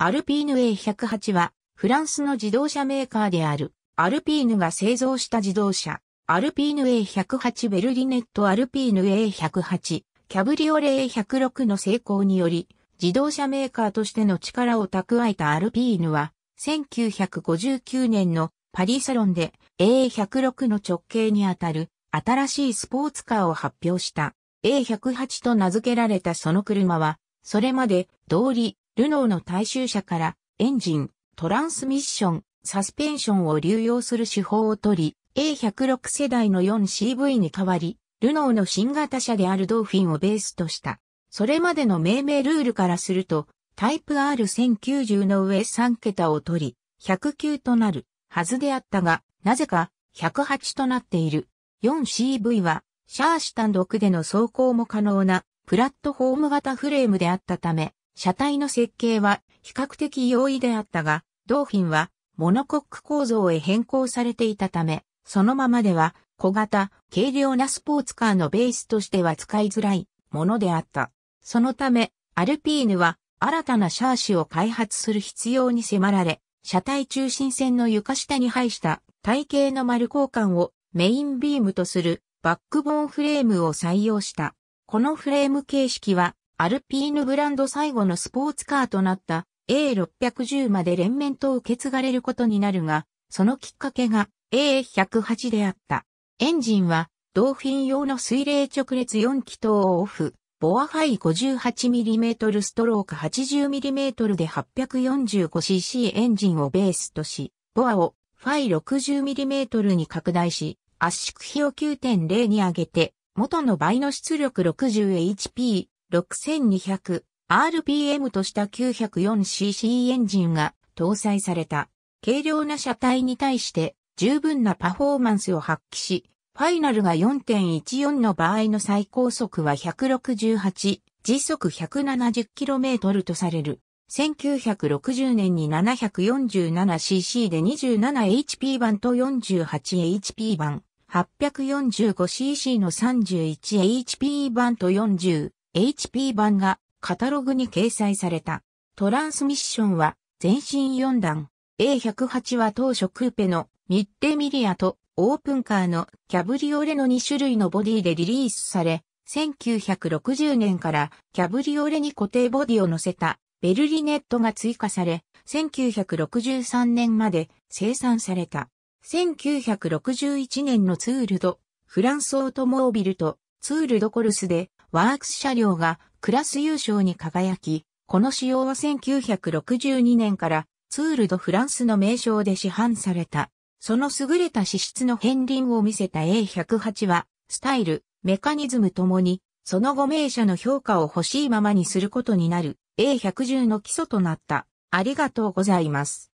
アルピーヌ A108 は、フランスの自動車メーカーである、アルピーヌが製造した自動車、アルピーヌ A108 ベルリネットアルピーヌ A108、キャブリオレ A106 の成功により、自動車メーカーとしての力を蓄えたアルピーヌは、1959年のパリサロンで A106 の直径にあたる新しいスポーツカーを発表した A108 と名付けられたその車は、それまで通りルノーの大衆車からエンジン、トランスミッション、サスペンションを流用する手法を取り、A106 世代の 4CV に代わり、ルノーの新型車であるドーフィンをベースとした。それまでの命名ルールからすると、タイプ R1090 の上3桁を取り、109となるはずであったが、なぜか108となっている。4CV は、シャーシ単独での走行も可能なプラットフォーム型フレームであったため、車体の設計は比較的容易であったが、ドーフィンはモノコック構造へ変更されていたため、そのままでは小型、軽量なスポーツカーのベースとしては使いづらいものであった。そのため、アルピーヌは新たなシャーシを開発する必要に迫られ、車体中心線の床下に配した体型の丸交換をメインビームとするバックボーンフレームを採用した。このフレーム形式はアルピーヌブランド最後のスポーツカーとなった A610 まで連綿と受け継がれることになるが、そのきっかけが A108 であった。エンジンはドーフィン用の水冷直列4気筒オフ、ボアハイ 58mm ストローク 80mm で 845cc エンジンをベースとし、ボアをファイ 60mm に拡大し、圧縮比を9.0に上げて、元の倍の出力 60HP、6200RPM とした 904cc エンジンが搭載された。軽量な車体に対して十分なパフォーマンスを発揮し、ファイナルが4.14の場合の最高速は168、時速 170km とされる。1960年に 747cc で 27HP 版と 48HP 版、845cc の 31HP 版と40、HP 版がカタログに掲載された。トランスミッションは全身4段。A108 は当初クーペのミッデミリアとオープンカーのキャブリオレの2種類のボディでリリースされ、1960年からキャブリオレに固定ボディを乗せたベルリネットが追加され、1963年まで生産された。1961年のツールド、フランスオートモービルとツールドコルスでワークス車両がクラス優勝に輝き、この仕様は1962年からツールドフランスの名称で市販された。その優れた資質の片鱗を見せた A108 は、スタイル、メカニズムともに、その後名車の評価を欲しいままにすることになる A110 の基礎となった。ありがとうございます。